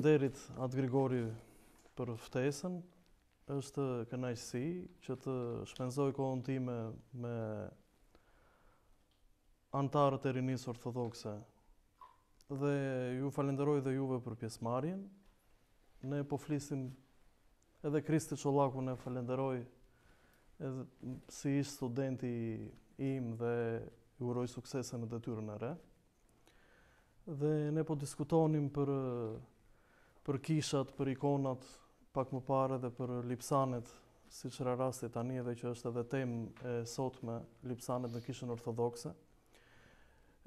falemderit atë Grigori për ftesën. Është kënaqësi që të shpenzoj kohën time me antarët e rinisë ortodokse. Dhe ju falenderoj dhe juve për pjesëmarrjen. Ne po flisim edhe Kristi Çollaku ne falenderoj edhe si ish studenti im dhe ju uroj suksese në detyrën e re. Dhe ne po diskutonim për për kishat, për ikonat, pak më parë dhe për lipsanet, si që rë rastit tani edhe që është edhe tem e sot me lipsanet në kishën orthodoxe.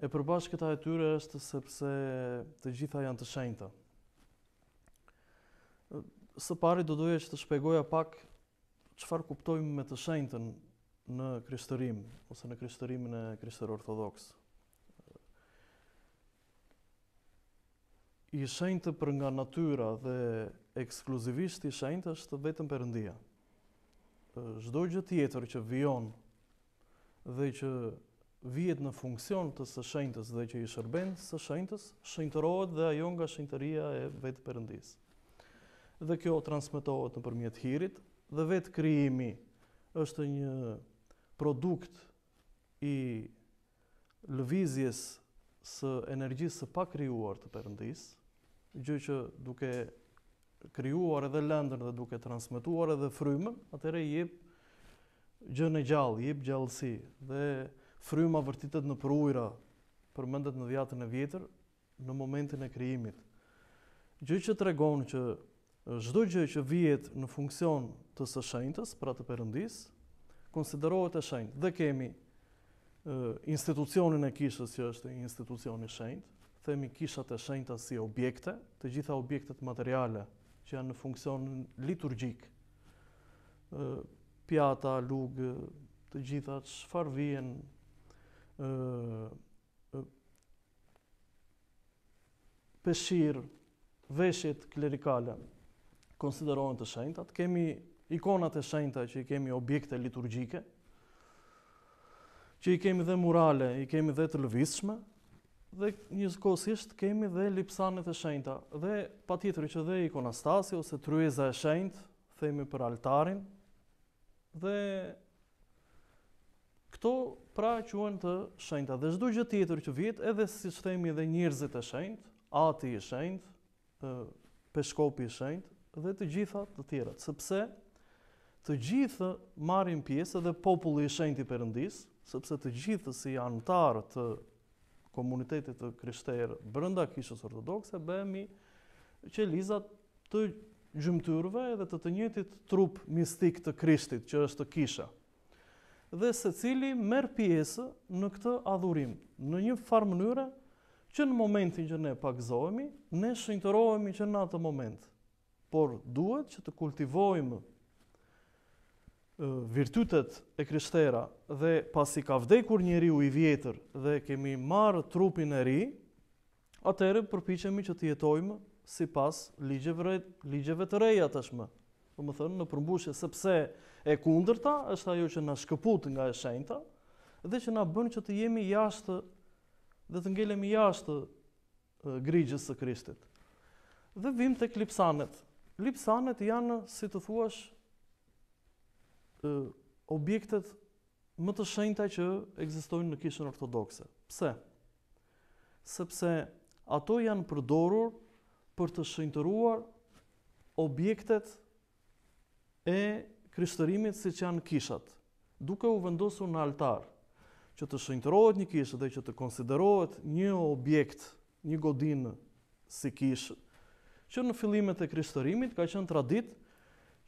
E përbash këta e tyre është sepse të gjitha janë të shenjta. Së pari do duhe që të shpegoja pak qëfar kuptojmë me të shenjten në kryshtërim, ose në kryshtërimin e kryshtër orthodoxë. i shenjtë për nga natyra dhe ekskluzivisht i shenjtë është vetëm përëndia. Zdoj gjë tjetër që vion dhe që vjet në funksion të së shenjtës dhe që i shërben së shenjtës, shenjtërohet dhe ajo nga shenjtëria e vetë përëndis. Dhe kjo transmitohet në përmjetë hirit dhe vetë kriimi është një produkt i lëvizjes së energjisë së pa të përëndisë, gjë që duke krijuar edhe lëndën dhe duke transmetuar edhe frymën, atëherë i jep gjë në gjallë, jep gjallësi dhe fryma vërtitet në prujra përmendet në dhjatën e vjetër në momentin e krijimit. Gjë që tregon që çdo gjë që vihet në funksion të së shenjtës, pra të përëndis, konsiderohet e shenjtë. Dhe kemi e, institucionin e kishës që është institucion i shenjtë, themi kishat e shenjta si objekte, të gjitha objektet materiale që janë në funksion liturgjik. ë pjata, lug, të gjitha çfarë vjen ë peshir, veshjet klerikale konsiderohen të shenjta. Kemi ikonat e shenjta që i kemi objekte liturgjike, që i kemi dhe murale, i kemi dhe të lëvizshme, dhe njëkohësisht kemi dhe lipsanet e shenjta. Dhe patjetër që dhe ikonastasi ose tryeza e shenjtë, themi për altarin. Dhe këto pra quhen të shenjta. Dhe çdo gjë tjetër që vjet, edhe si themi dhe njërzit e shenjt, ati i shenjt, ë peshkopi i shenjt dhe të gjitha të tjerat, sepse të gjithë marrin pjesë edhe populli i shenjtë i Perëndis, sepse të gjithë si janëtarë të komunitetit të kryshterë brënda kishës ortodokse, bëhemi që lizat të gjymëtyrve dhe të të njëtit trup mistik të krishtit që është kisha. Dhe se cili merë pjesë në këtë adhurim, në një farë mënyre që në momentin që ne pakzojmi, ne shëntërojmi që në atë moment, por duhet që të kultivojmë virtutet e krishtera dhe pasi ka vdekur njëri u i vjetër dhe kemi marë trupin e ri, atërë përpichemi që të jetojmë si pas ligjeve, ligjeve të reja të shme. Dhe më thënë, në përmbushje sepse e kundërta, është ajo që në shkëput nga e shenjta dhe që në bënë që të jemi jashtë dhe të ngelemi jashtë e, grigjës së krishtit. Dhe vim të klipsanet. Klipsanet janë, si të thuash, objektet më të shenjta që ekzistojnë në kishën ortodokse. Pse? Sepse ato janë përdorur për të shenjtëruar objektet e kryshtërimit si që janë kishat, duke u vendosur në altar, që të shenjtërohet një kishë dhe që të konsiderohet një objekt, një godinë si kishë, që në fillimet e kryshtërimit ka qënë tradit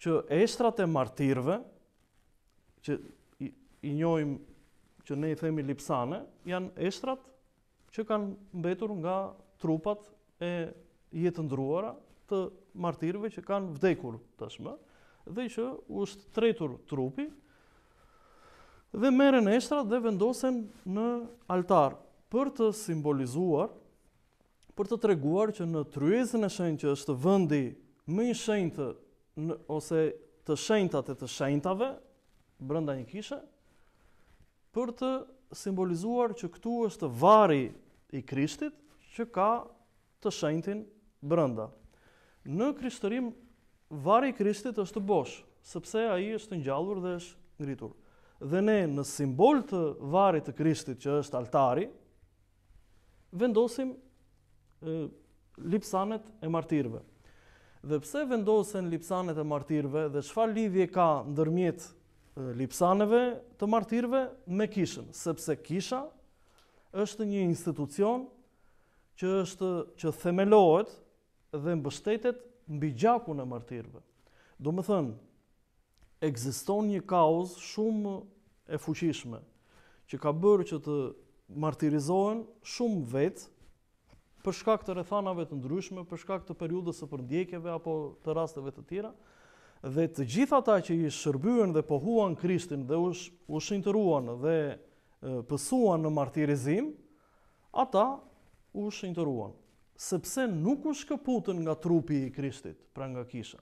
që eshtrat e martirve, që i njojmë që ne i themi lipsane, janë eshtrat që kanë mbetur nga trupat e jetë ndruara të martirëve që kanë vdekur tashmë, dhe që është tretur trupi, dhe meren eshtrat dhe vendosen në altar për të simbolizuar, për të treguar që në tryezën e shenjë që është vëndi më i shenjë të në, ose të shenjtat e të shenjtave, brenda një kishe për të simbolizuar që këtu është vari i Krishtit që ka të shenjtin brenda. Në krishterim vari i Krishtit është bosh, sepse ai është ngjallur dhe është ngritur. Dhe ne në simbol të varrit të Krishtit që është altari, vendosim e, lipsanet e martirëve. Dhe pse vendosen lipsanet e martirëve dhe çfarë lidhje ka ndërmjet lipsaneve të martirëve me kishën, sepse kisha është një institucion që është që themelohet dhe mbështetet mbi gjakun e martirëve. Do më thënë, egziston një kaos shumë e fuqishme, që ka bërë që të martirizohen shumë vetë, për shkak të rethanave të ndryshme, për shkak të periudës së përndjekjeve apo të rasteve të tjera, dhe të gjitha ta që i shërbyen dhe pohuan Krishtin dhe u shintëruan dhe pësuan në martirizim, ata u shintëruan, sepse nuk u shkëputën nga trupi i Krishtit, pra nga kisha.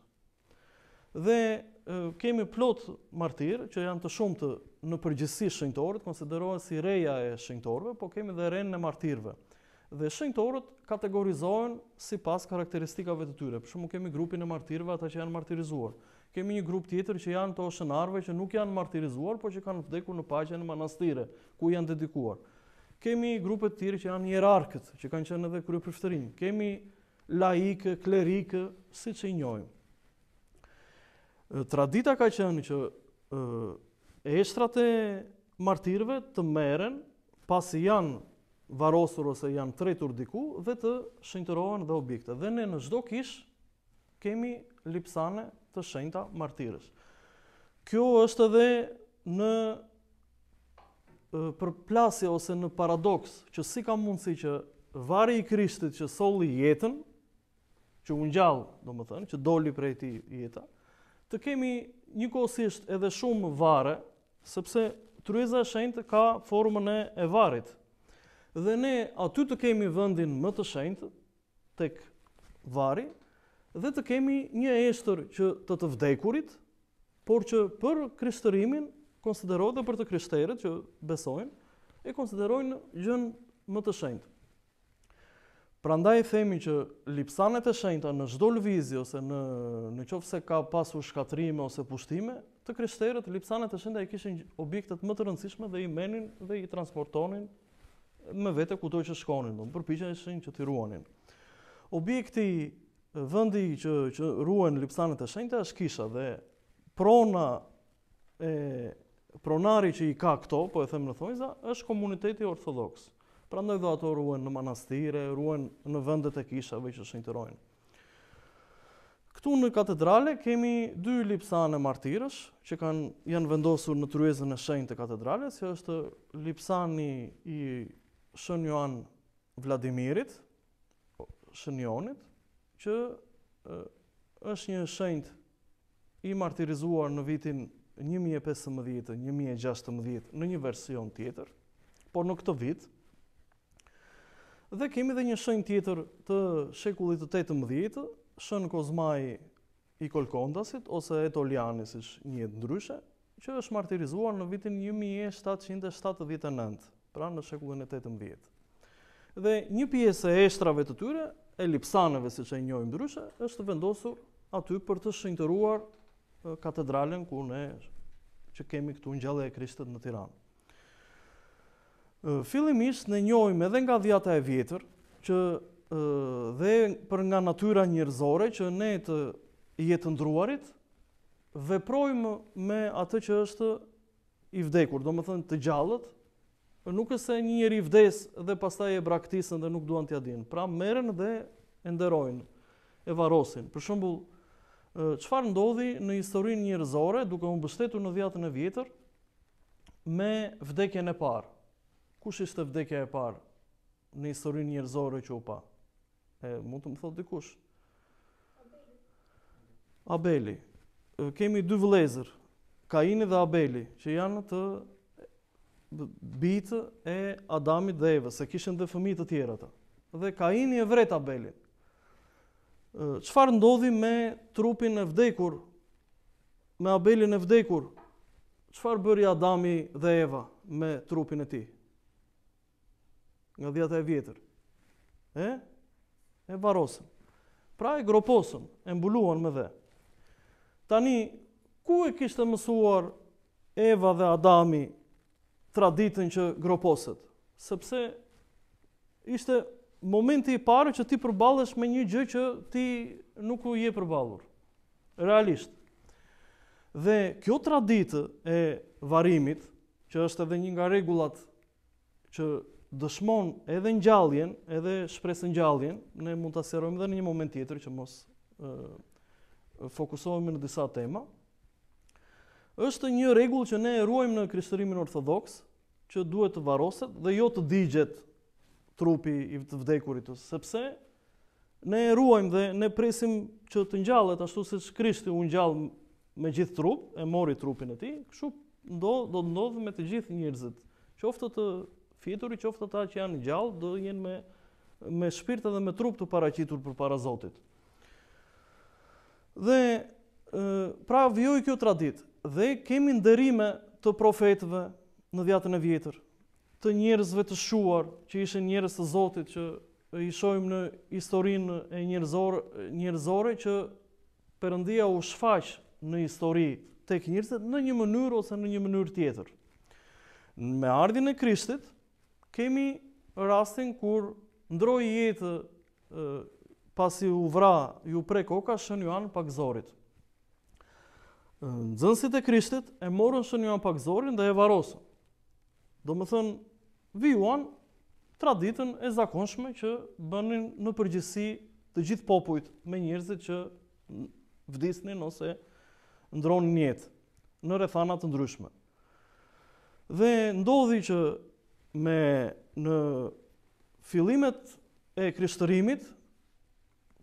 Dhe kemi plot martirë që janë të shumë të në përgjithësi shëntorët, konsiderohet si reja e shëntorëve, po kemi dhe renë në martirëve. Dhe shëntorët kategorizohen si pas karakteristikave të tyre. Përshumë kemi grupin e martirve ata që janë martirizuar. Kemi një grup tjetër që janë të oshënarve që nuk janë martirizuar, por që kanë të deku në pajqe në manastire, ku janë dedikuar. Kemi grupet të tjirë që janë njerarkët, që kanë qenë edhe kërë përfëtërim. Kemi laikë, klerikë, si që i njojnë. Tradita ka qenë që e shtrate martirve të meren, pasi janë varosur ose janë tretur diku dhe të shenjtërohen dhe objekte. Dhe ne në çdo kish kemi lipsane të shenjta martirës. Kjo është edhe në përplasje ose në paradoks që si ka mundësi që vari i Krishtit që solli jetën, që unë gjallë, do më thënë, që doli prej ti jeta, të kemi një kosisht edhe shumë vare, sepse tryza e shenjtë ka formën e varit, dhe ne aty të kemi vendin më të shenjtë tek vari dhe të kemi një estër që të të vdekurit, por që për krishterimin konsiderohet dhe për të krishterët që besojnë e konsiderojnë gjën më të shenjtë. Prandaj themi që lipsanet e shenjta në çdo lvizje ose në në qoftë se ka pasur shkatrime ose pushtime, të krishterët lipsanet e shenjta i kishin objektet më të rëndësishme dhe i menin dhe i transportonin me vete kutoj që shkonin, do më e shenjë që t'i ruanin. Objekti vëndi që, që ruen lipsanet e shenjë të është kisha dhe prona e pronari që i ka këto, po e them në thonjza, është komuniteti ortodoks. Pra ndaj dhe ato ruen në manastire, ruen në vëndet e kishave që shenjë Këtu në katedrale kemi dy lipsane martirësh që kanë janë vendosur në tryezën e shenjtë të katedrale, si është lipsani i Joan Vladimirit, Shënjohanit, që është një shënjt i martirizuar në vitin 1015-1016 në një version tjetër, por në këtë vit, dhe kemi dhe një shënjt tjetër të shekullit të 18-të, shën Kozmaj i Kolkondasit, ose Etolianis ish njëtë ndryshe, që është martirizuar në vitin 1779 pra në shekullën e 18. Dhe një pjesë e eshtrave të tyre, e lipsaneve si që e njojmë ndryshe, është vendosur aty për të shëngëtëruar katedralen ku ne që kemi këtu në gjallë e Krishtit në Tiranë. Filimisht në njojmë edhe nga dhjata e vjetër, që dhe për nga natyra njërzore që ne të jetë ndruarit, veprojmë me atë që është i vdekur, do më thënë të gjallët, nuk është se një njeri vdes dhe pastaj e braktisën dhe nuk duan t'ja din. Pra merën dhe e nderojnë, e varosin. Për shembull, çfarë ndodhi në historinë njerëzore duke u mbështetur në dhjetën e vjetër me vdekjen e parë? Kush ishte vdekja e parë në historinë njerëzore që u pa? E mund të më thotë dikush? Abeli. Abeli. Kemi dy vëllezër, Kaini dhe Abeli, që janë të bitë e Adamit dhe Evës, se kishen dhe fëmijë të tjerë ata. Dhe Kaini e vret Abelin. Çfarë ndodhi me trupin e vdekur? Me Abelin e vdekur? Çfarë bëri Adami dhe Eva me trupin e tij? Nga dhjetë e vjetër. E? E varosën. Pra e groposën, e mbuluan me dhe. Tani, ku e kishtë mësuar Eva dhe Adami traditën që groposet. Sepse ishte momenti i parë që ti përballesh me një gjë që ti nuk u je përballur. Realisht. Dhe kjo traditë e varimit, që është edhe një nga rregullat që dëshmon edhe ngjalljen, edhe shpresën ngjalljen, ne mund ta aserojmë edhe në një moment tjetër që mos ë fokusohemi në disa tema është një rregull që ne e ruajmë në krishterimin ortodoks, që duhet të varroset dhe jo të digjet trupi i të vdekurit, sepse ne e ruajmë dhe ne presim që të ngjallet ashtu si Krishti u ngjall me gjithë trup, e mori trupin e tij, kështu do do të ndodhë me të gjithë njerëzit. Qoftë të fituri, qoftë ata që janë gjallë, do jenë me me shpirt edhe me trup të paraqitur përpara Zotit. Dhe pra vjoj kjo traditë dhe kemi ndërime të profetëve në vjatën e vjetër, të njerëzve të shuar, që ishe njerëz të zotit, që i shojmë në historin e njerëzore, njerëzore që përëndia u shfaq në histori të kënjërësit në një mënyrë ose në një mënyrë tjetër. Me ardhin e krishtit, kemi rastin kur ndroj jetë pasi u vra ju prekoka, shënë ju anë pak zorit nëzënësit e krishtit e morën shën njën pak zorin dhe e varosën. Do më thënë, vijuan traditën e zakonshme që bënin në përgjësi të gjithë popujt me njërzit që vdisnin ose ndronin njetë në rethanat të ndryshme. Dhe ndodhi që me në filimet e krishtërimit,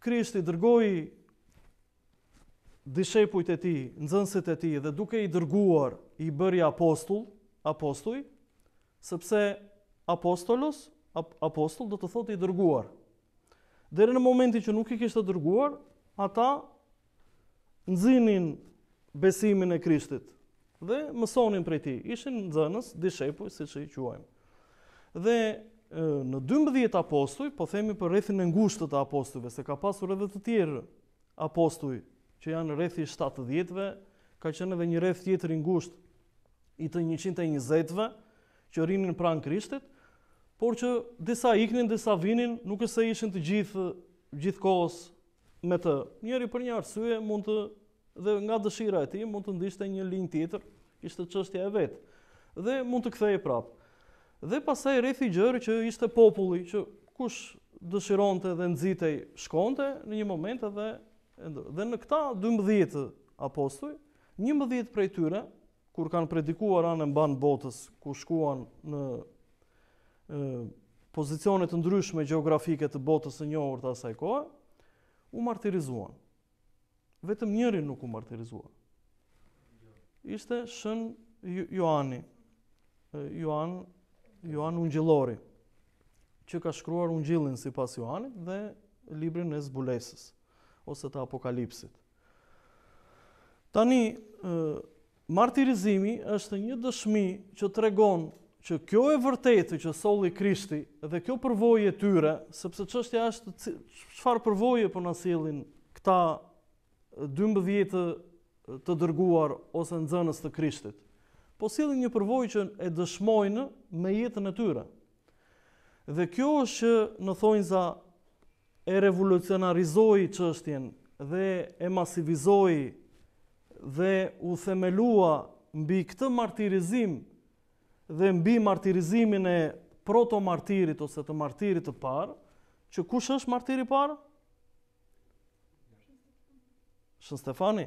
krishti dërgoj dishepujt e ti, nxënësit e ti, dhe duke i dërguar i bëri apostull, apostuj, sepse apostolus, ap apostull do të thot i dërguar. Dere në momentin që nuk i kishtë dërguar, ata nëzinin besimin e krishtit dhe mësonin prej ti. Ishin nëzënës, dishepuj, siç që i quajmë. Dhe në 12 apostuj, po themi për rrethin e ngushtë të apostujve, se ka pasur edhe të tjerë apostuj që janë rreth i 70-ve, ka qenë edhe një rreth tjetër i ngushtë i të 120-ve që rrinin pranë Krishtit, por që disa iknin, disa vinin, nuk është se ishin të gjithë gjithkohës me të. Njëri për një arsye mund të dhe nga dëshira e tij mund të ndishte një linj tjetër, kishte çështja e vet. Dhe mund të kthehej prapë. Dhe pasaj rrethi i gjerë që ishte populli, që kush dëshironte dhe nxitej, shkonte në një moment edhe Dhe në këta 12 apostuj, 11 prej tyre, kur kanë predikuar anë në banë botës, ku shkuan në e, pozicionet të ndryshme geografike të botës në një orë të asaj kohë, u martirizuan. Vetëm njëri nuk u martirizuan. Ishte shën jo-, Joani, Joan, Joan Ungjillori, që ka shkruar Ungjillin si pas Joani dhe librin e zbulesës ose të apokalipsit. Tani, martirizimi është një dëshmi që të regon që kjo e vërtetë që soli krishti dhe kjo përvojë e tyre, sepse që është qëfar përvoje e për po nësilin këta 12 të dërguar ose në zënës të krishtit, po silin një përvojë që e dëshmojnë me jetën e tyre. Dhe kjo është që në thonjë za e revolucionarizoi që dhe e masivizoi dhe u themelua mbi këtë martirizim dhe mbi martirizimin e proto martirit ose të martirit të parë, që kush është martiri parë? Shën Stefani?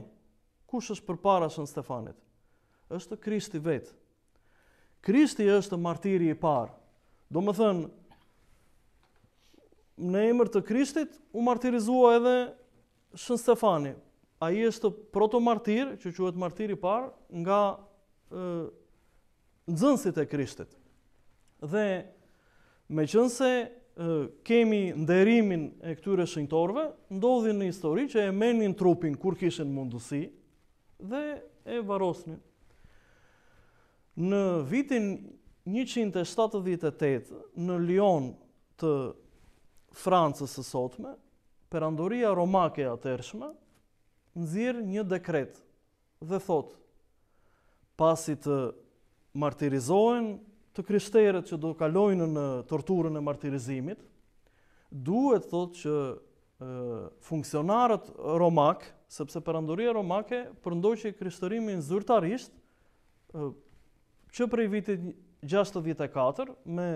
Kush është për para Shën Stefanit? është Krishti vetë. Krishti është martiri i parë. Do më thënë, në emër të Krishtit u martirizua edhe Shën Stefani. A i është protomartir, që quhet martir i parë, nga e, nëzënsit e Krishtit. Dhe me qënëse kemi nderimin e këtyre shëntorve, ndodhi në histori që e menin trupin kur kishin mundësi dhe e varosnin. Në vitin 178 në Lyon të Francës së sotme, Perandoria Romake e tërheshme nxirr një dekret dhe thot: Pasi të martirizohen të krishterët që do kalojnë në torturën e martirizimit, duhet thot që e, funksionarët romak, sepse Perandoria Romake përndoqi krishterimin zyrtarisht, e, që prej vitit 64 me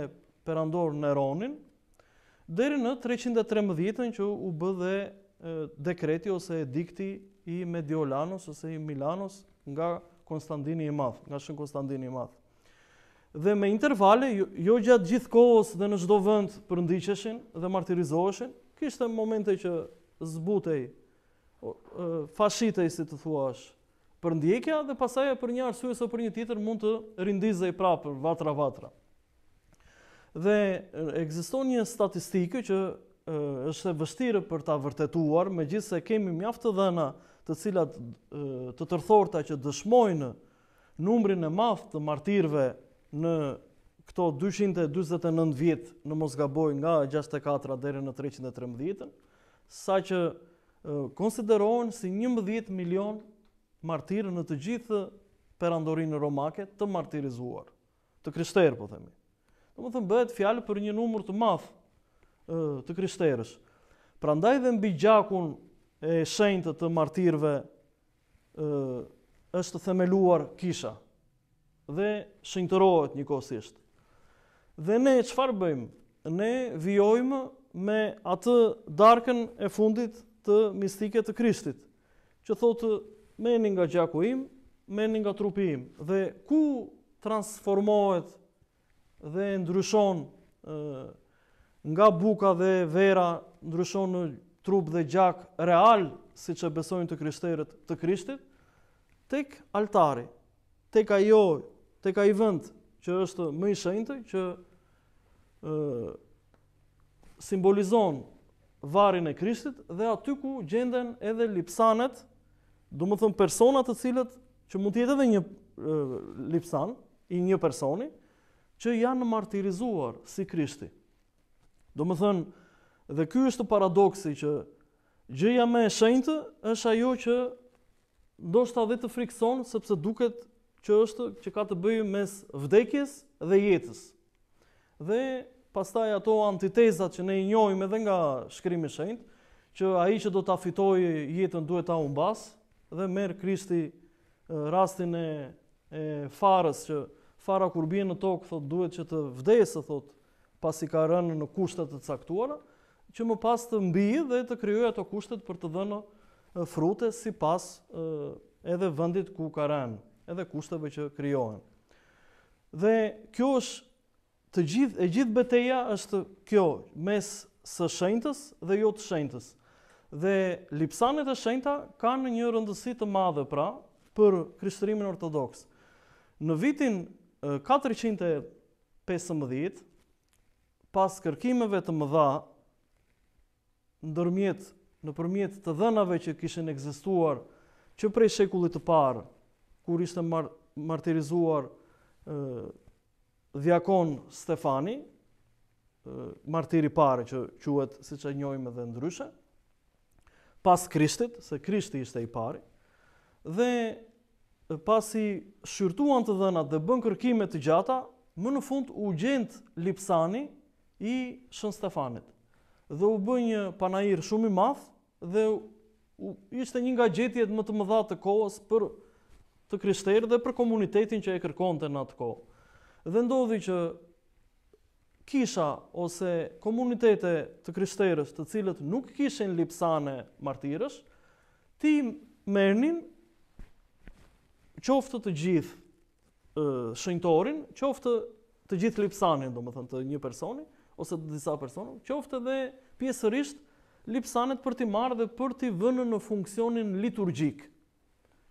Perandor Neronin, deri në 313-ën që u bë dhe dekreti ose edikti i Mediolanos ose i Milanos nga Konstantini i Madh, nga Shën Konstantini i Madh. Dhe me intervale jo, jo gjatë gjithë kohës dhe në çdo vend përndiqeshin dhe martirizoheshin, kishte momente që zbutej fashitej si të thuash për ndjekja dhe pasaja për një arsujës o për një titër mund të rindizaj prapër vatra-vatra dhe egziston një statistikë që është e vështirë për ta vërtetuar, me gjithë se kemi mjaftë të dhena të cilat të tërthorta që dëshmojnë numrin e maf të martirve në këto 229 vjetë në Mosgaboj nga 64 dhere në 313, sa që konsiderohen si 11 milion martirë në të gjithë perandorinë romake të martirizuar, të kryshterë, po themi. Dhe më thëmë bëhet fjallë për një numër të mafë të kristerës. Pra ndaj dhe mbi gjakun e shenjtë të martirve është të themeluar kisha dhe shenjtërojët një kosisht. Dhe ne qëfar bëjmë? Ne vjojmë me atë darken e fundit të mistike të kristit, që thotë meni nga gjakuim, meni nga trupim, dhe ku transformohet dhe ndryshon nga buka dhe vera, ndryshon në trup dhe gjak real, si që besojnë të krishterët të krishtit, tek altari, tek ajo, tek ajo vënd, që është më i shëjnëtë, që simbolizon varin e krishtit, dhe aty ku gjenden edhe lipsanet, du më thëmë personat të cilët, që mund tjetë edhe një lipsan, i një personi, që janë martirizuar si Krishti. Do më thënë, dhe ky është paradoksi që gjëja me e shenjtë është ajo që ndoshta dhe të frikson sepse duket që është që ka të bëjë mes vdekjes dhe jetës. Dhe pastaj ato antitezat që ne i njohim edhe nga shkrimi i shenjtë, që ai që do ta fitojë jetën duhet ta humbas dhe merr Krishti eh, rastin e, e farës që fara kur bie në tokë, thot duhet që të vdesë, thot, pasi ka rënë në kushtet të caktuara, që më pas të mbi dhe të krijojë ato kushtet për të dhënë frute sipas edhe vendit ku ka rënë, edhe kushteve që krijohen. Dhe kjo është të gjithë e gjithë betejë është kjo mes së shenjtës dhe jo të shenjtës. Dhe lipsanet e shenjta kanë një rëndësi të madhe pra për krishterimin ortodoks. Në vitin 415 pas kërkimeve të mëdha ndërmjet në përmjet të dhënave që kishin egzistuar që prej shekullit të parë kur ishte mar martirizuar ë dhjakon Stefani ë martir i parë që quhet siç e njohim edhe ndryshe pas Krishtit se Krishti ishte i parë dhe pasi shyrtuan të dhënat dhe bën kërkime të gjata, më në fund u gjend Lipsani i Shën Stefanit. Dhe u bë një panair shumë i madh dhe u ishte një nga gjetjet më të mëdha të kohës për të krishterë dhe për komunitetin që e kërkonte në atë kohë. Dhe ndodhi që kisha ose komunitete të krishterës të cilët nuk kishen lipsane martirës, ti mërnin qoftë të gjithë shëntorin, qoftë të gjithë lipsanin, do më thënë, të një personi, ose të disa personi, qoftë edhe pjesërisht lipsanet për t'i marrë dhe për t'i vënë në funksionin liturgjik,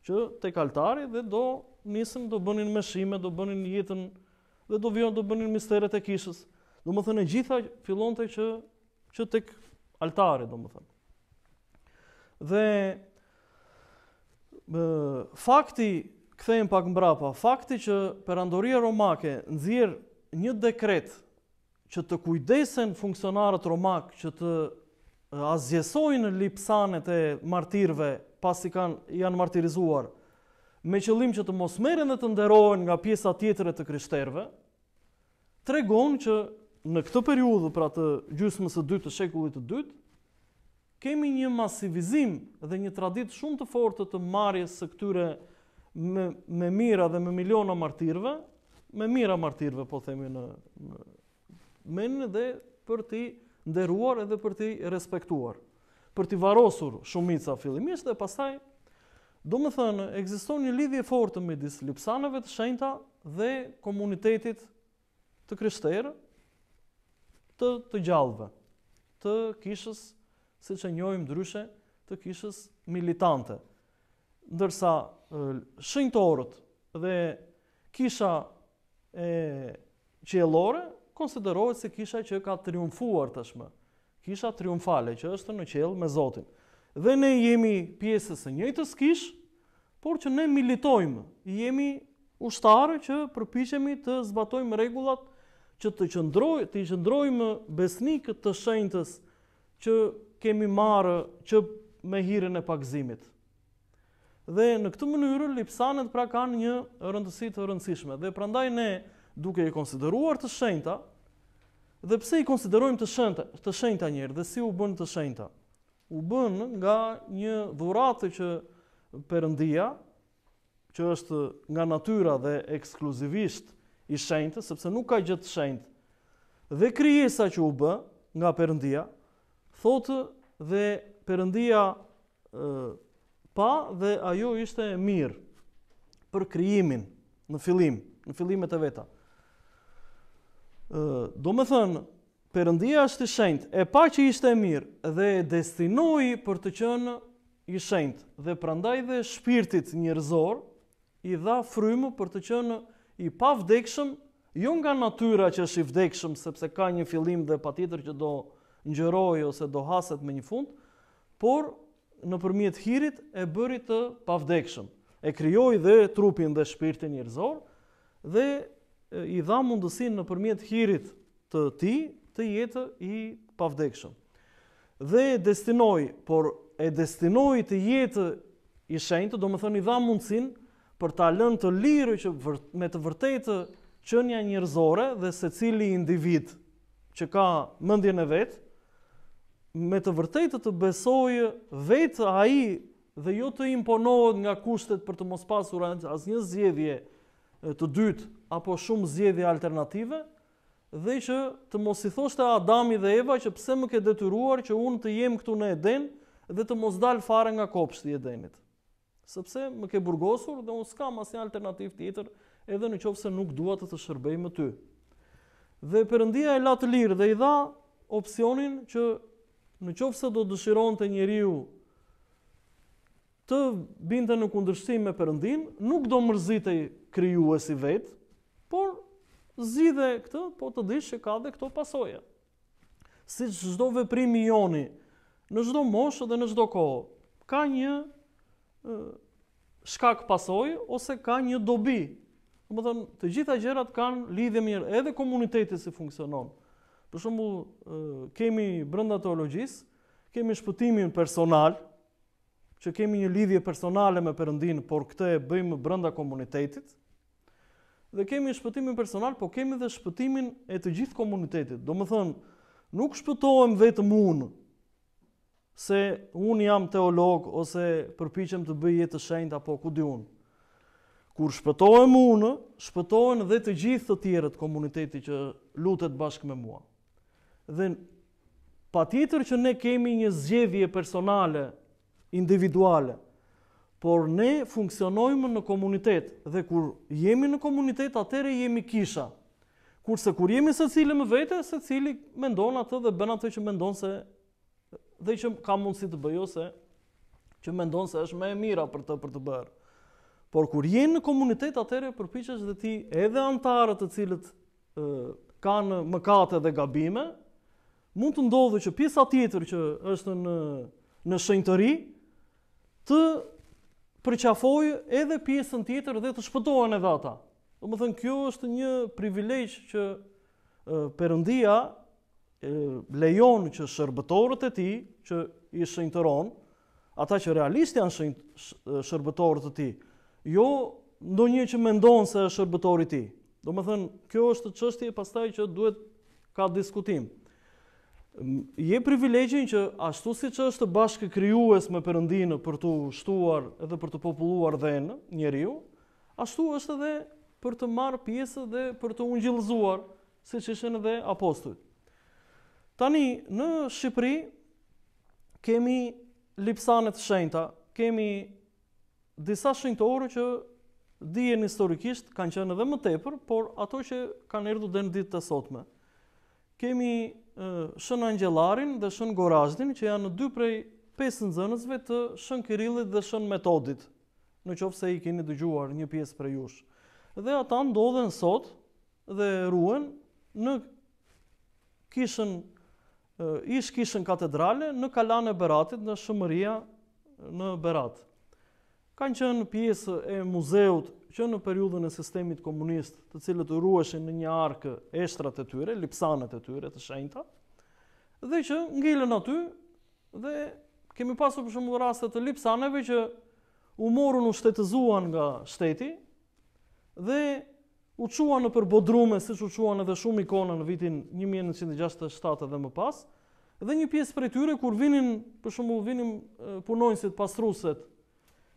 që tek kaltari dhe do nisën, do bënin shime, do bënin jetën, dhe do vjonë, do bënin misteret e kishës. Do më thënë, e gjitha fillon të që, që të altari, do më thënë. Dhe fakti kthejmë pak mbrapa, fakti që perandoria romake nëzirë një dekret që të kujdesen funksionarët romak që të azjesojnë lipsanet e martirve pasi kanë janë martirizuar me qëllim që të mos merren dhe të nderohen nga pjesa tjetër e të krishterëve tregon që në këtë periudhë pra të gjysmës së dytë të shekullit të dytë kemi një masivizim dhe një tradit shumë të fortë të marrjes së këtyre me me mira dhe me miliona martirëve, me mira martirëve po themi në në men dhe për ti nderuar edhe për ti respektuar, për ti varrosur shumica fillimisht dhe pastaj do më thënë, ekziston një lidhje fortë fortë midis lipsanëve të shenjta dhe komunitetit të krishterë të të gjallëve, të kishës siç e njohim ndryshe të kishës militante, ndërsa shëntorët dhe kisha e qiellore konsiderohet se kisha që ka triumfuar tashmë. Kisha triumfale që është në qiell me Zotin. Dhe ne jemi pjesë së njëjtës kish, por që ne militojmë, jemi ushtarë që përpiqemi të zbatojmë rregullat që të qëndrojë, të qëndrojmë besnikët të shenjtës që kemi marrë që me hirën e pagëzimit. Dhe në këtë mënyrë lipsanet pra kanë një rëndësi të rëndësishme. Dhe prandaj ne duke i konsideruar të shenjta, dhe pse i konsiderojmë të shenjta, të shenjta njërë, dhe si u bën të shenjta? U bën nga një dhuratë që perëndia, që është nga natyra dhe ekskluzivisht i shenjtë, sepse nuk ka gjithë shenjtë. Dhe kryesa që u bë nga perëndia, thotë dhe perëndia pa dhe ajo ishte mirë për krijimin në fillim, në fillimet e veta. Ë, do të thënë, Perëndia është i shenjtë, e pa që ishte mirë dhe e destinoi për të qenë i shenjtë dhe prandaj dhe shpirtit njerëzor i dha frymë për të qenë i pavdekshëm, jo nga natyra që është i vdekshëm sepse ka një fillim dhe patjetër që do ngjëroj ose do haset me një fund, por në përmjet hirit e bëri të pavdekshëm. E kryoj dhe trupin dhe shpirtin njërzor dhe i dha mundësin në përmjet hirit të ti të jetë i pavdekshëm. Dhe e destinoj, por e destinoj të jetë i shenjtë, do më thënë i dha mundësin për ta lënë të lirë që me të vërtetë qënja njërzore dhe se cili individ që ka mëndjen e vetë, me të vërtetë të besojë vetë a i dhe jo të imponohet nga kushtet për të mos pasur asnjë zjedhje të dytë apo shumë zjedhje alternative, dhe që të mos i thoshte Adami dhe Eva që pse më ke detyruar që unë të jem këtu në Eden dhe të mos dal fare nga kopshti i Edenit. Sepse më ke burgosur dhe unë s'kam asnjë alternativë tjetër edhe në qofë se nuk dua të të shërbej më ty. Dhe përëndia e latë lirë dhe i dha opcionin që në qofë se do dëshiron të njeriu të binte në kundërshtim me përëndin, nuk do mërzit e kryu e si vetë, por zide këtë, po të dishtë që ka dhe këto pasoje. Si që zdo veprimi joni, në zdo moshë dhe në zdo kohë, ka një shkak pasoj ose ka një dobi. Dhe më thënë, të gjitha gjërat kanë lidhje mirë edhe komunitetit si funksionon. Për shumë kemi brenda teologjisë, kemi shpëtimin personal, që kemi një lidhje personale me Perëndin, por këtë e bëjmë brenda komunitetit. Dhe kemi shpëtimin personal, po kemi dhe shpëtimin e të gjithë komunitetit. Do më thënë, nuk shpëtohem vetëm unë, se unë jam teolog, ose përpichem të bëj jetë shend, apo ku di unë. Kur shpëtohem unë, shpëtohen dhe të gjithë të tjerët komuniteti që lutet bashkë me mua. Dhe pa tjetër që ne kemi një zgjedhje personale, individuale, por ne funksionojmë në komunitet dhe kur jemi në komunitet, atere jemi kisha. Kurse kur jemi se cili më vete, se cili mendon atë dhe bën atë që mendon se dhe që ka mundësi të bëjo se që mendon se është me e mira për të për të bërë. Por kur jeni në komunitet, atere përpichesh dhe ti edhe antarët të cilët kanë mëkate dhe gabime, mund të ndodhë që pjesa tjetër që është në në shenjtëri të përqafoj edhe pjesën tjetër dhe të shpëtohen edhe ata. Do më thënë, kjo është një privilegj që Perëndia lejon që shërbëtorët e tij që i shenjtëron, ata që realisht janë shërbëtorët e tij, jo ndonjë që mendon se është shërbëtori i tij. Do më thënë, kjo është çështje pastaj që duhet ka diskutim je privilegjin që ashtu si që është bashkë kryues me përëndinë për të shtuar edhe për të populuar dhe në njeriu, ashtu është edhe për të marë pjesë dhe për të ungjilëzuar, si që ishen edhe apostujt. Tani, në Shqipëri, kemi lipsanet shenjta, kemi disa shenjtore që dijen historikisht, kanë qenë edhe më tepër, por ato që kanë erdu dhe në ditë të sotme kemi shën Angjelarin dhe shën gorazdin, që janë në dy prej pesë nxënësve të shën kirillit dhe shën metodit, në qofë se i keni dëgjuar një pjesë për jush. Dhe ata ndodhen sot dhe ruen në kishën, ish kishën katedrale në kalane beratit në shëmëria në berat. Kanë qënë pjesë e muzeut që në periudhën e sistemit komunist, të cilët ruheshin në një arkë eshtrat e tyre, lipsanët e tyre të shenjta, dhe që ngelen aty dhe kemi pasur për shembull raste të lipsanëve që u morën u shtetëzuan nga shteti dhe u çuan nëpër bodrume, që u çuan edhe shumë ikona në vitin 1967 dhe më pas. Dhe një pjesë prej tyre kur vinin, për shembull, vinin eh, punojnësit pastruesit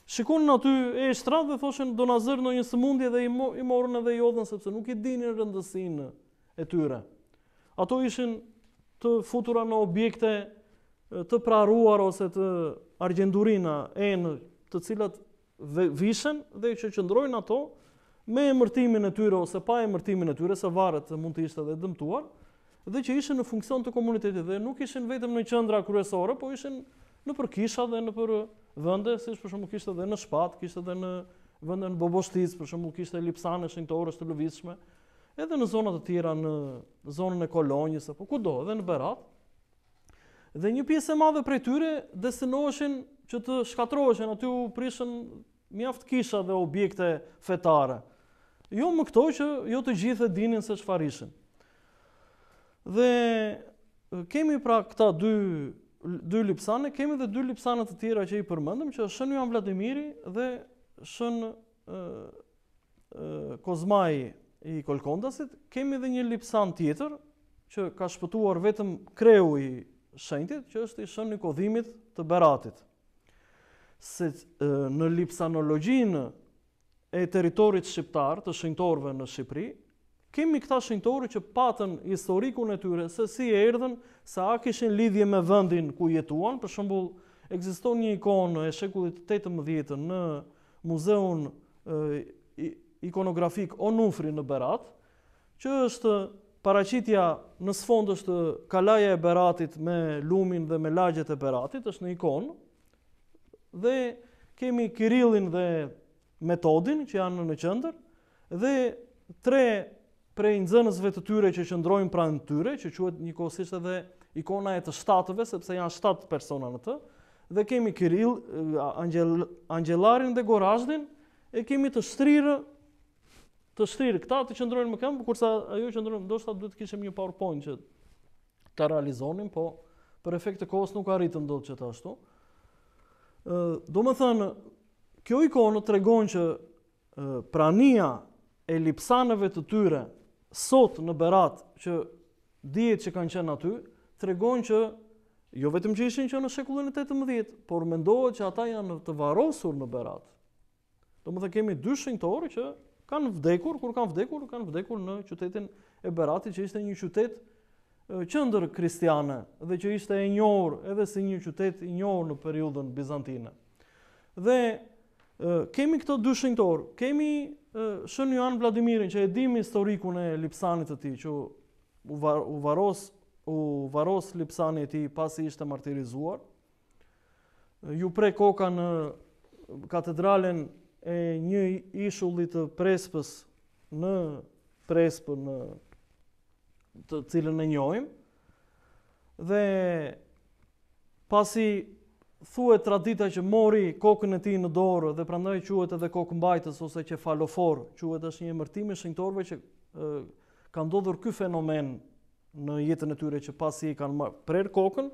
shikun në aty e shtrat dhe thoshen do nazër në një sëmundje dhe i morën edhe i odhen sepse nuk i dinin rëndësin e tyre. Ato ishin të futura në objekte të praruar ose të argjendurina e në të cilat vishen dhe që qëndrojnë ato me emërtimin e tyre ose pa emërtimin e tyre se varet mund të ishte dhe dëmtuar dhe që ishin në funksion të komunitetit dhe nuk ishin vetëm në qëndra kryesore, po ishin në për kisha dhe në për vënde, si shë për shumë kishtë edhe në shpat, kishtë edhe në vënde në bobostic, për shumë kishtë e lipsane shintore së të lëvishme, edhe në zonat të tjera, në zonën e kolonjës, apo ku do, edhe në berat. Dhe një pjesë e madhe prej tyre destinoheshin që të shkatroheshin, aty u prishën mjaft kisha dhe objekte fetare. Jo më këto që jo të gjithë e dinin se që farishin. Dhe kemi pra këta dy dy lipsane, kemi dhe dy lipsane të tjera që i përmëndëm, që shënë Johan Vladimiri dhe shënë Kozmaj i Kolkondasit, kemi dhe një lipsan tjetër, që ka shpëtuar vetëm kreu i shëntit, që është i shënë Nikodhimit kodhimit të beratit. Se në lipsanologjinë e teritorit shqiptar, të shëntorve në Shqipri, kemi këta shëntori që patën historikun e tyre, se si e erdhen sa a kishin lidhje me vëndin ku jetuan, për shëmbull, egziston një ikon e shekullit të të në muzeun ikonografik Onufri në Berat, që është paracitja në sfond është kalaja e Beratit me lumin dhe me lagjet e Beratit, është në ikon, dhe kemi Kirillin dhe Metodin, që janë në në qëndër, dhe tre prej nxënësve të tyre që qëndrojnë pranë tyre, që quhet njëkohësisht edhe ikona e të shtatëve, sepse janë shtatë persona në të, dhe kemi Kiril, angjel, angjelarin dhe Gorazdin, e kemi të shtrirë, të shtrirë, këta të qëndrojnë më këmë, kurse ajo qëndrojnë, do shtatë duhet kishim një powerpoint që të realizonim, po për efekt të kohës nuk arritëm do të që të ashtu. Do më thënë, kjo ikonë të regonë që prania e lipsanëve të tyre, sot në berat që dhjetë që kanë qenë aty, të regonë që jo vetëm që ishin që në shekullin e 18, por mendohet që ata janë të varosur në berat. Do më dhe kemi dy shintorë që kanë vdekur, kur kanë vdekur, kanë vdekur në qytetin e berati që ishte një qytet qëndër kristiane dhe që ishte e njohur edhe si një qytet i njohur në periudën bizantine. Dhe kemi këto dy shenjtor. Kemi Shën Juan Vladimirin që e dim historikun e Lipsanit të tij që u, u varos u varos Lipsani i tij pasi ishte martirizuar. Ju prekoka koka në katedralen e një ishullit të Prespës në Prespë në të cilën e njohim dhe pasi thuhet tradita që mori kokën e ti në dorë dhe prandaj quet edhe kokën bajtës ose që faloforë, quet është një mërtimi shëngtorve që e, ka ndodhur ky fenomen në jetën e tyre që pasi i kanë prerë prer kokën,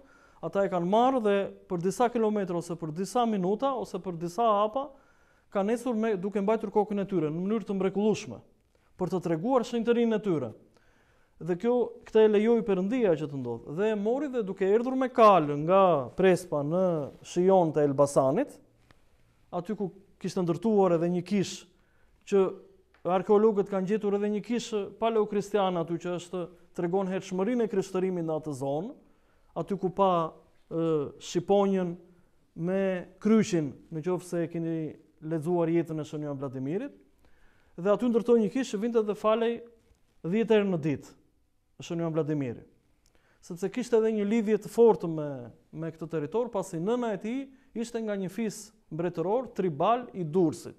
ata i kanë marë dhe për disa kilometra ose për disa minuta ose për disa hapa kanë esur me, duke mbajtur kokën e tyre në mënyrë të mbrekullushme për të treguar shenjtërinë e tyre dhe kjo këtë e lejoj përëndia që të ndodhë. Dhe mori dhe duke erdhur me kalë nga prespa në shion të Elbasanit, aty ku kishtë ndërtuar edhe një kishë, që arkeologët kanë gjetur edhe një kishë paleo kristian aty që është të regon herëshmërin e kryshtërimin në atë zonë, aty ku pa e, me kryshin, me qofë se e kini ledzuar jetën e shënjën Vladimirit, dhe aty ndërtoj një kishë vindet dhe falej dhjetër në ditë. Shënjon Vladimiri. Sepse kishte edhe një lidhje të fortë me me këtë territor, pasi nëna e tij ishte nga një fis mbretëror, tribal i Durrësit.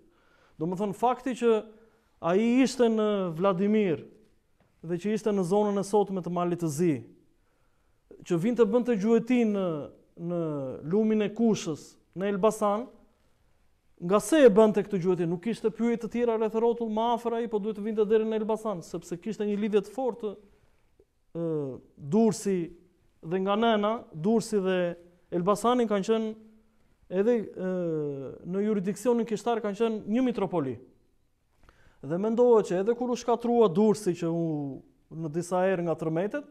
Domethënë fakti që ai ishte në Vladimir dhe që ishte në zonën e sotme të Malit të Zi, që vinte të gjuetin në në lumin e Kushës, në Elbasan, nga se e bënte këtë gjuhëti, nuk ishte pyet të tjera rreth rrotull afra afër ai, po duhet të vinte deri në Elbasan, sepse kishte një lidhje të fortë Dursi dhe nga nëna, Dursi dhe Elbasani kanë qënë edhe në juridikcionin kishtar kanë qënë një mitropoli. Dhe mendohet që edhe kur u shkatrua Dursi që u në disa erë nga tërmetet,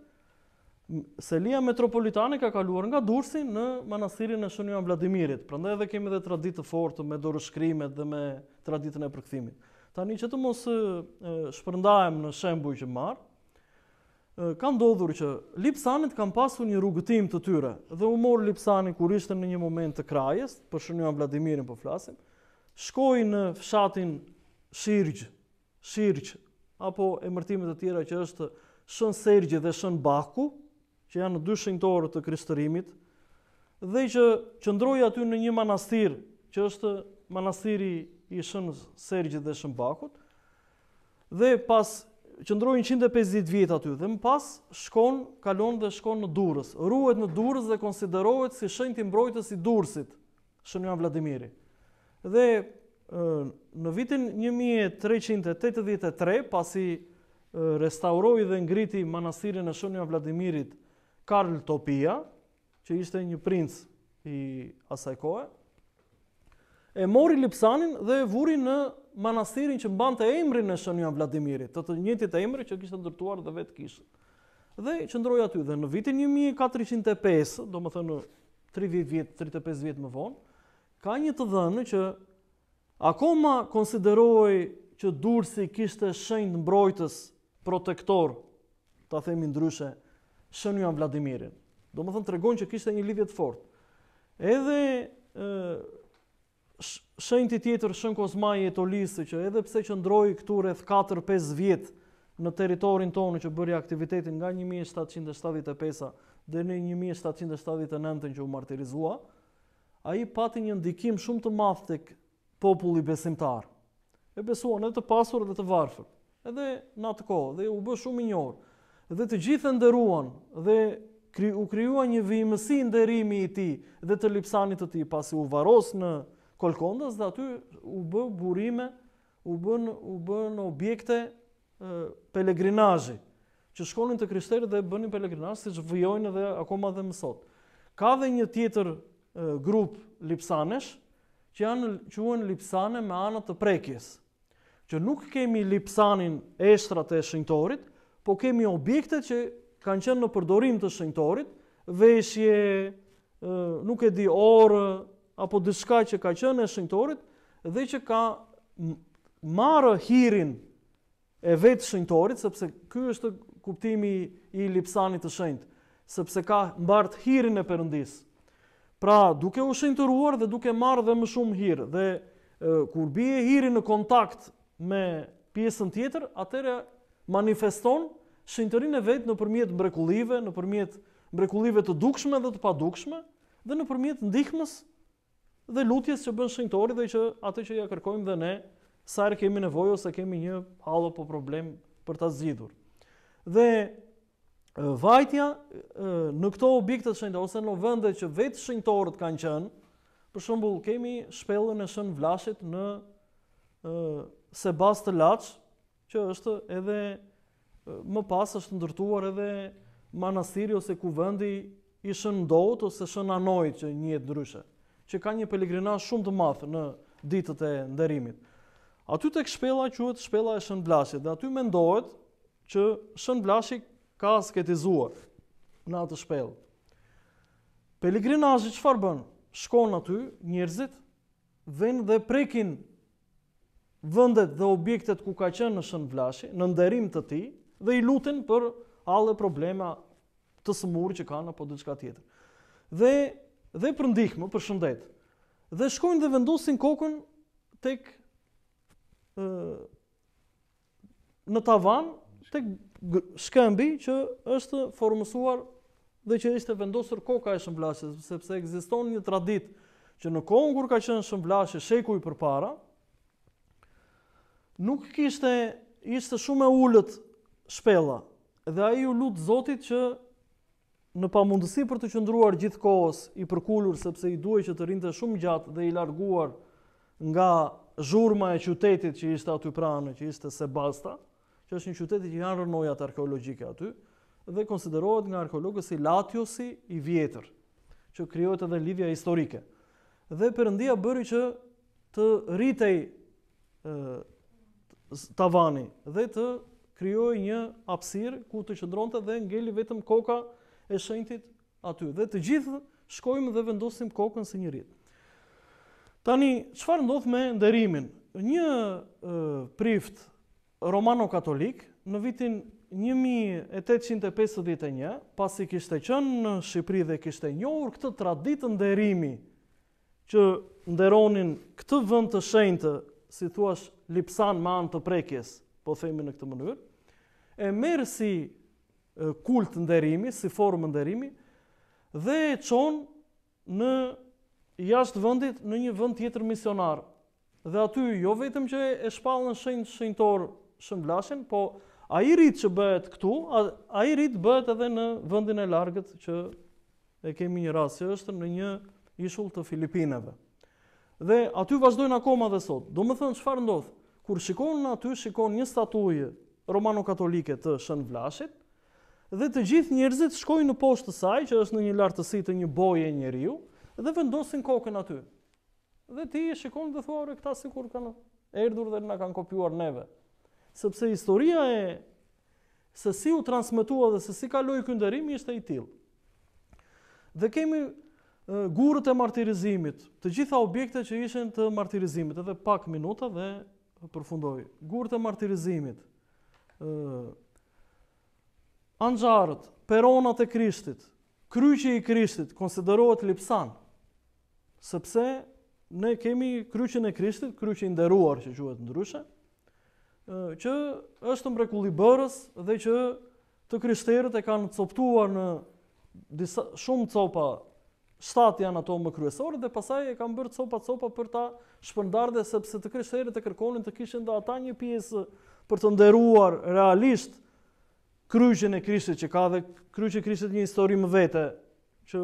Selia Metropolitane ka kaluar nga Dursi në manastirin e Shënjuan Vladimirit. Prandaj edhe kemi edhe traditë fortë me dorëshkrimet dhe me traditën e përkthimit. Tani që të mos shpërndajem në shembuj që marë, ka ndodhur që lipsanit kanë pasur një rrugëtim të tyre dhe u mor lipsani kur ishte në një moment të krajes, për Vladimirin po flasim, shkoi në fshatin Shirgj, Shirgj apo emërtimet të tjera që është Shën Sergje dhe Shën Baku, që janë në dy shenjtorë të krishterimit, dhe që qëndroi aty në një manastir, që është manastiri i Shën Sergjit dhe Shën Bakut. Dhe pas qëndrojnë 150 vjetë aty, dhe më pas shkon, kalon dhe shkon në durës. Ruhet në durës dhe konsiderohet si shënë të mbrojtës i durësit, shënë janë Vladimiri. Dhe në vitin 1383, pasi restauroi dhe ngriti manastirin e shënë janë Vladimirit Karl Topia, që ishte një princ i asaj e mori Lipsanin dhe vuri në manastirin që mban të emrin në shënjën Vladimirit, të të njëtit e emri që kishtë ndërtuar dhe vetë kishën. Dhe që aty dhe në vitin 1405, do më thënë 30 vjetë, 35 vjetë më vonë, ka një të dhënë që akoma konsideroj që Durësi kishte shenjë në mbrojtës protektor, ta themi ndryshe, shënjën Vladimirit. Do më thënë të regon që kishte një lidhjet fort. Edhe shenjë të tjetër shën Kozmaj e Tolisi që edhe pse që ndrojë këtu rreth 4-5 vjet në territorin tonë që bëri aktivitetin nga 1775-a deri në 1779 që u martirizua, ai pati një ndikim shumë të madh tek populli besimtar. E besuan edhe të pasur dhe të varfër. Edhe në atë kohë dhe u bë shumë i njohur. Dhe të gjithë nderuan dhe u kryua një vimësi nderimi i tij dhe të lipsanit të tij pasi u varos në Kolkondës dhe aty u bë burime, u bën objekte pelegrinazhi që shkonin të kryshtere dhe bënin pelegrinazh si që vëjojnë dhe akoma dhe mësot. Ka dhe një tjetër grup lipsanesh, që janë, quen lipsane me anët të prekjes. Që nuk kemi lipsanin eshtrat e shëngtorit, po kemi objekte që kanë qenë në përdorim të shëngtorit, veshje, nuk e di orë, apo diçka që ka qenë e shenjtorit dhe që ka marrë hirin e vetë shenjtorit, sepse ky është kuptimi i lipsanit të shenjt, sepse ka mbart hirin e Perëndis. Pra, duke u shenjtëruar dhe duke marrë dhe më shumë hir dhe e, kur bie hiri në kontakt me pjesën tjetër, atëra manifeston shenjtërin e vetë në përmjet nëpërmjet në përmjet të dukshme dhe të padukshme, dhe në përmjet ndihmës dhe lutjes që bën shenjtori dhe që atë që ja kërkojmë dhe ne sa herë kemi nevojë ose kemi një hallo po problem për ta zgjidhur. Dhe vajtja në këto objekte shenjtore ose në vende që vetë shenjtorët kanë qenë, për shembull kemi shpellën e Shën Vlashit në ë Sebastë Laç, që është edhe më pas është ndërtuar edhe manastiri ose kuvendi i Shën Dout ose Shën Anojt që njihet ndryshe që ka një pelegrinash shumë të madh në ditët e nderimit. Aty tek shpella quhet shpella e Shën Blashit dhe aty mendohet që Shën Blashi ka sketizuar në atë shpellë. Pelegrinazhi çfarë bën? Shkon aty njerëzit vënë dhe prekin vendet dhe objektet ku ka qenë në Shën Blashi në nderim të tij dhe i lutin për alle problema të smur që kanë apo diçka tjetër. Dhe dhe për ndihmë, për shëndet. Dhe shkojnë dhe vendosin kokën tek në tavan, tek shkëmbi që është formësuar dhe që ishte vendosur koka e shëmblashës, sepse ekziston një traditë që në kohën kur ka qenë shëmblashë sheku i para, nuk kishte ishte shumë ullët ulët shpella dhe ai u lut Zotit që në pamundësi për të qëndruar gjithkohës i përkullur sepse i duhej që të rrinte shumë gjatë dhe i larguar nga zhurma e qytetit që ishte aty pranë, që ishte Sebasta, që është një qytet që janë rënojat arkeologjike aty dhe konsiderohet nga arkeologët i Latiosi i vjetër, që krijohet edhe lidhja historike. Dhe Perëndia bëri që të rritej tavani dhe të krijoj një apsir ku të qëndronte dhe ngeli vetëm koka e shëntit aty. Dhe të gjithë shkojmë dhe vendosim kokën së njërit. Tani, qëfar ndodh me ndërimin? Një e, prift romano-katolik në vitin 1851, pasi kishte qënë në Shqipëri dhe kishte njohur këtë traditë ndërimi që nderonin këtë vënd të shenjtë, si thuash, lipsan ma anë të prekjes, po themi në këtë mënyrë, e merë si kult nderimi, si formë nderimi, dhe e qonë në jashtë vëndit në një vënd tjetër misionar. Dhe aty jo vetëm që e shpalën shenjë shenjëtor shëmblashen, po a i rritë që bëhet këtu, a, i rritë bëhet edhe në vëndin e largët që e kemi një rasë, që është në një ishull të Filipineve. Dhe aty vazhdojnë akoma dhe sot. Do më thënë qëfar ndodhë, kur shikonë në aty shikonë një statuje romano-katolike të shën vlashit, dhe të gjithë njerëzit shkojnë në poshtë të saj, që është në një lartësi të një boje njeriu, dhe vendosin kokën aty. Dhe ti e shikon dhe thua, "Këta sikur kanë erdhur dhe na kanë kopjuar neve." Sepse historia e se si u transmetua dhe se si kaloi ky ndërrim ishte i tillë. Dhe kemi gurët e martirizimit, të gjitha objekte që ishin të martirizimit, edhe pak minuta dhe përfundoj. Gurët e martirizimit, anxarët, peronat e Krishtit, kryqi i Krishtit konsiderohet lipsan. Sepse ne kemi kryqin e Krishtit, kryqin nderuar që quhet ndryshe, që është mrekulli bërës dhe që të krishterët e kanë coptuar në disa, shumë copa shtat janë ato më kryesore dhe pasaj e kanë bërë copa copa për ta shpëndar dhe sepse të krishterët e kërkonin të kishin dhe ata një pjesë për të nderuar realisht e, kryqën e Krishtit që ka dhe kryqi e Krishtit një histori më vete që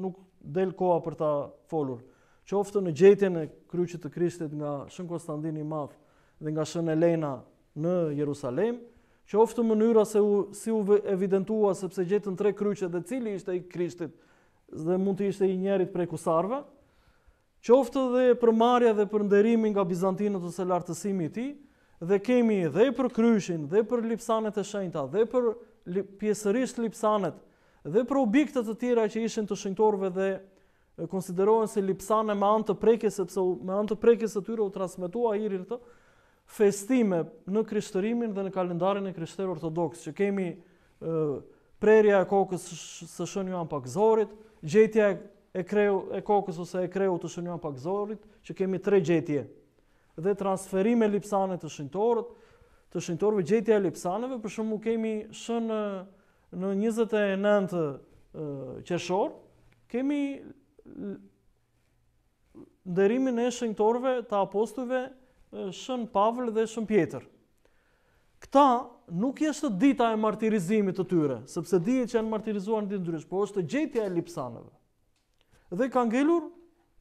nuk del koha për ta folur. Qoftë në gjetjen e kryqit të Krishtit nga Shën Konstantin i Madh dhe nga Shën Elena në Jerusalem, qoftë mënyra se u, si u evidentua sepse gjetën tre kryqe dhe cili ishte i Krishtit dhe mund të ishte i njerit prej kusarve, qoftë dhe për marja dhe për nderimin nga Bizantinët ose lartësimi i tij, dhe kemi dhe për kryshin, dhe për lipsanet e shenjta, dhe për pjesërisht lipsanet, dhe për objektet të tjera që ishin të shenjtorve dhe konsiderohen se lipsane me anë të prekjes, sepse me anë të prekjes të tyre u transmetua irin të festime në krishtërimin dhe në kalendarin e krishtër ortodoks, që kemi prerja e kokës së shënjë anë pak zorit, gjetja e, kreu, e kokës ose e kreu të shënjë anë pak zorit, që kemi tre gjetje dhe transferime e lipsane të shëntorët, të shëntorëve gjetja e lipsaneve, për shumë kemi shënë në 29 qeshorë, kemi ndërimin e shëntorëve të apostuve shënë pavëllë dhe shënë pjetër. Këta nuk jeshtë dita e martirizimit të tyre, sepse dhije që janë martirizuar në ditë ndrysh, po është gjetja e lipsaneve. Dhe ka ngellur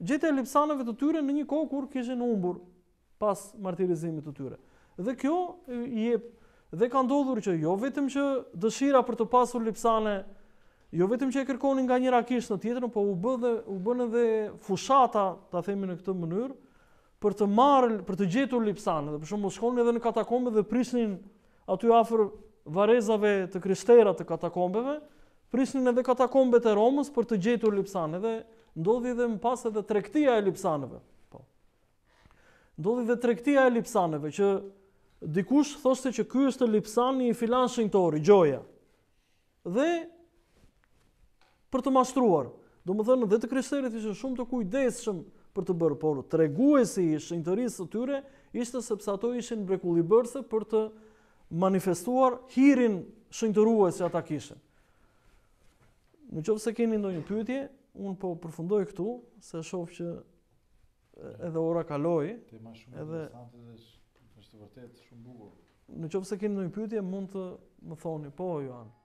gjetja e lipsaneve të tyre në një kohë kur kishin umbur, pas martirizimit të tyre. Dhe kjo i jep dhe ka ndodhur që jo vetëm që dëshira për të pasur lipsane, jo vetëm që e kërkonin nga njëra kishë në tjetrën, por u bë dhe u bën edhe fushata, ta themi në këtë mënyrë, për të marrë për të gjetur lipsane. Dhe për shembull shkonin edhe në katakombe dhe prisnin aty afër varezave të kristerat të katakombeve, prisnin edhe katakombet e Romës për të gjetur lipsane dhe ndodhi dhe më pas edhe tregtia e lipsaneve ndodhi dhe tregtia e lipsaneve që dikush thoshte që ky është lipsani i filan shenjtori, Gjoja. Dhe për të mashtruar, do më thënë dhe të kryshterit ishë shumë të kujdeshëm për të bërë, por të reguesi i shenjtërisë të tyre ishte sepse ato ishin brekulli bërse për të manifestuar hirin shenjtërua që ata kishen. Në qovë se keni ndonjë pytje, unë po përfundoj këtu, se shofë që edhe ora kaloi tema shumë interesante është vërtet shumë bukur nëse keni ndonjë pyetje mund të më thoni po Joan